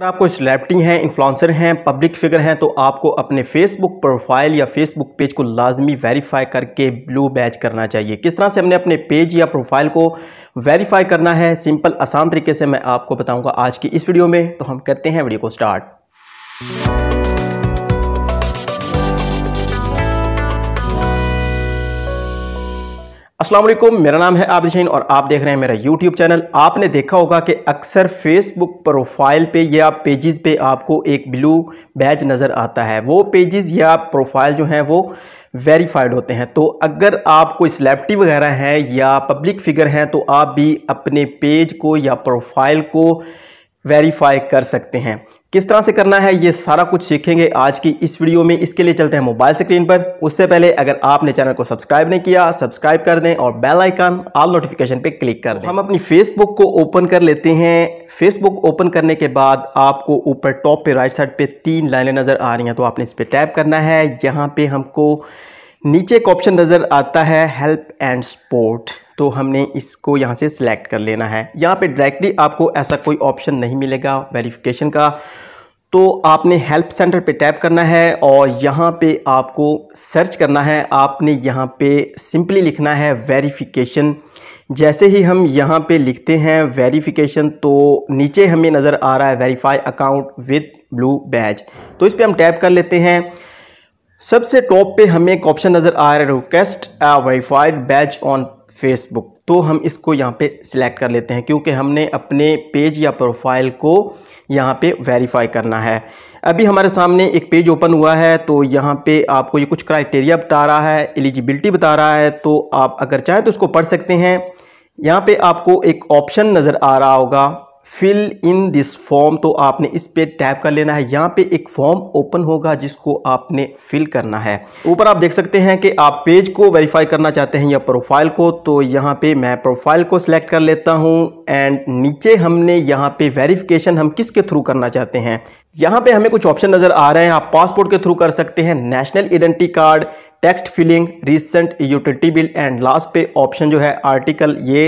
अगर आपको सेलेब्रिटी हैं इन्फ्लुएंसर हैं पब्लिक फिगर हैं तो आपको अपने फेसबुक प्रोफाइल या फेसबुक पेज को लाजमी वेरीफाई करके ब्लू बैच करना चाहिए किस तरह से हमने अपने पेज या प्रोफाइल को वेरीफाई करना है सिंपल आसान तरीके से मैं आपको बताऊंगा आज की इस वीडियो में तो हम करते हैं वीडियो को स्टार्ट असलम मेरा नाम है आबिद शहीन और आप देख रहे हैं मेरा यूट्यूब चैनल आपने देखा होगा कि अक्सर फेसबुक प्रोफाइल पे या पेजेस पे आपको एक ब्लू बैज नज़र आता है वो पेजेस या प्रोफाइल जो हैं वो वेरीफाइड होते हैं तो अगर आप कोई सेलेब्रिटी वगैरह हैं या पब्लिक फिगर हैं तो आप भी अपने पेज को या प्रोफाइल को वेरीफाई कर सकते हैं किस तरह से करना है ये सारा कुछ सीखेंगे आज की इस वीडियो में इसके लिए चलते हैं मोबाइल स्क्रीन पर उससे पहले अगर आपने चैनल को सब्सक्राइब नहीं किया सब्सक्राइब कर दें और बेल आइकन ऑल नोटिफिकेशन पे क्लिक कर दें हम अपनी फेसबुक को ओपन कर लेते हैं फेसबुक ओपन करने के बाद आपको ऊपर टॉप पे राइट साइड पे तीन लाइनें नज़र आ रही हैं तो आपने इस पर टैप करना है यहाँ पर हमको नीचे एक ऑप्शन नज़र आता है हेल्प एंड सपोर्ट तो हमने इसको यहाँ से सिलेक्ट कर लेना है यहाँ पे डायरेक्टली आपको ऐसा कोई ऑप्शन नहीं मिलेगा वेरिफिकेशन का तो आपने हेल्प सेंटर पे टैप करना है और यहाँ पे आपको सर्च करना है आपने यहाँ पे सिंपली लिखना है वेरिफिकेशन जैसे ही हम यहाँ पे लिखते हैं वेरिफिकेशन तो नीचे हमें नज़र आ रहा है verify account with blue badge तो इस पर हम टैप कर लेते हैं सबसे टॉप पे हमें एक ऑप्शन नज़र आ रहा है request verified badge on Facebook तो हम इसको यहाँ पे सिलेक्ट कर लेते हैं क्योंकि हमने अपने पेज या प्रोफाइल को यहाँ पे वेरीफाई करना है अभी हमारे सामने एक पेज ओपन हुआ है तो यहाँ पे आपको ये कुछ क्राइटेरिया बता रहा है एलिजिबिलिटी बता रहा है तो आप अगर चाहें तो उसको पढ़ सकते हैं यहाँ पे आपको एक ऑप्शन नज़र आ रहा होगा फिल इन दिस फॉर्म तो आपने इस पे टैप कर लेना है यहाँ पे एक फॉर्म ओपन होगा जिसको आपने फिल करना है ऊपर आप देख सकते हैं कि आप पेज को वेरीफाई करना चाहते हैं या प्रोफाइल को तो यहाँ पे मैं प्रोफाइल को सिलेक्ट कर लेता हूँ एंड नीचे हमने यहाँ पे वेरिफिकेशन हम किसके थ्रू करना चाहते हैं यहाँ पे हमें कुछ ऑप्शन नज़र आ रहे हैं आप पासपोर्ट के थ्रू कर सकते हैं national identity card text filing recent utility bill and last pay option जो है आर्टिकल ये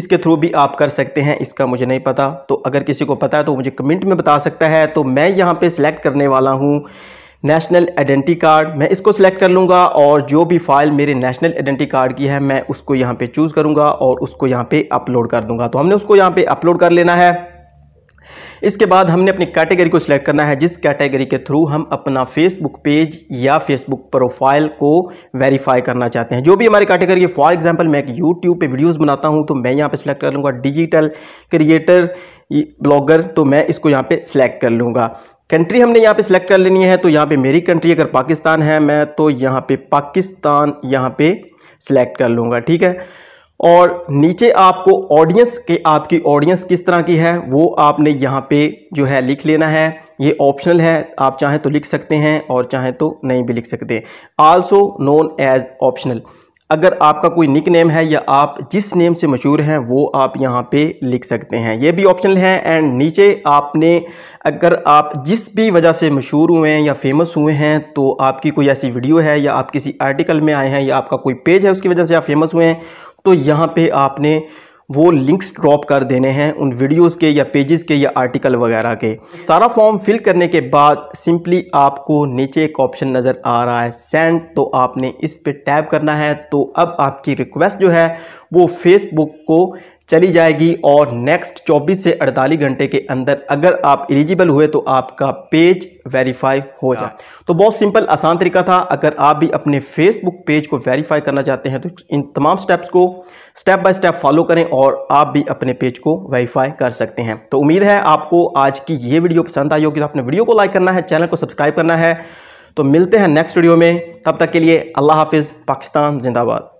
इसके थ्रू भी आप कर सकते हैं इसका मुझे नहीं पता तो अगर किसी को पता है तो मुझे कमेंट में बता सकता है तो मैं यहाँ पे सिलेक्ट करने वाला हूँ नेशनल आइडेंटी कार्ड मैं इसको सिलेक्ट कर लूँगा और जो भी फाइल मेरे नेशनल आइडेंटी कार्ड की है मैं उसको यहाँ पर चूज़ करूँगा और उसको यहाँ पर अपलोड कर दूँगा तो हमने उसको यहाँ पर अपलोड कर लेना है इसके बाद हमने अपनी कैटेगरी को सिलेक्ट करना है जिस कैटेगरी के थ्रू हम अपना फेसबुक पेज या फेसबुक प्रोफाइल को वेरीफाई करना चाहते हैं जो भी हमारी कैटेगरी है फॉर एग्जाम्पल मैं एक यूट्यूब पर वीडियोज़ बनाता हूँ तो मैं यहाँ पर सिलेक्ट कर लूँगा डिजिटल क्रिएटर ब्लॉगर तो मैं इसको यहाँ पर सिलेक्ट कर लूँगा कंट्री हमने यहाँ पे सिलेक्ट कर लेनी है तो यहाँ पे मेरी कंट्री अगर पाकिस्तान है मैं तो यहाँ पे पाकिस्तान यहाँ पे सिलेक्ट कर लूँगा ठीक है और नीचे आपको ऑडियंस के आपकी ऑडियंस किस तरह की है वो आपने यहाँ पे जो है लिख लेना है ये ऑप्शनल है आप चाहें तो लिख सकते हैं और चाहें तो नहीं भी लिख सकते आल्सो नोन एज ऑप्शनल अगर आपका कोई निक नेम है या आप जिस नेम से मशहूर हैं वो आप यहाँ पे लिख सकते हैं ये भी ऑप्शनल है एंड नीचे आपने अगर आप जिस भी वजह से मशहूर हुए हैं या फेमस हुए हैं तो आपकी कोई ऐसी वीडियो है या आप किसी आर्टिकल में आए हैं या आपका कोई पेज है उसकी वजह से आप फेमस हुए हैं तो यहाँ पे आपने वो लिंक्स ड्रॉप कर देने हैं उन वीडियोस के या पेजेस के या आर्टिकल वगैरह के सारा फॉर्म फिल करने के बाद सिंपली आपको नीचे एक ऑप्शन नज़र आ रहा है सेंड तो आपने इस पर टैप करना है तो अब आपकी रिक्वेस्ट जो है वो फेसबुक को चली जाएगी और नेक्स्ट 24 से 48 घंटे के अंदर अगर आप एलिजिबल हुए तो आपका पेज वेरीफाई हो जाए हाँ। तो बहुत सिंपल आसान तरीका था अगर आप भी अपने फेसबुक पेज को वेरीफाई करना चाहते हैं तो इन तमाम स्टेप्स को स्टेप बाय स्टेप फॉलो करें और आप भी अपने पेज को वेरीफाई कर सकते हैं तो उम्मीद है आपको आज की ये वीडियो पसंद आई होगी तो आपने वीडियो को लाइक करना है चैनल को सब्सक्राइब करना है तो मिलते हैं नेक्स्ट वीडियो में तब तक के लिए अल्लाह हाफिज़ पाकिस्तान जिंदाबाद